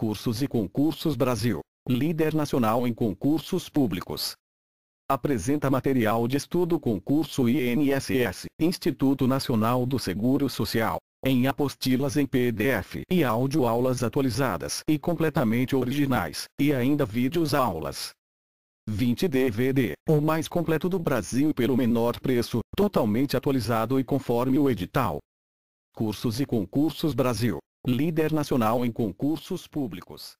Cursos e Concursos Brasil, líder nacional em concursos públicos. Apresenta material de estudo concurso INSS, Instituto Nacional do Seguro Social, em apostilas em PDF e áudio aulas atualizadas e completamente originais, e ainda vídeos aulas. 20 DVD, o mais completo do Brasil pelo menor preço, totalmente atualizado e conforme o edital. Cursos e Concursos Brasil, líder nacional em concursos públicos.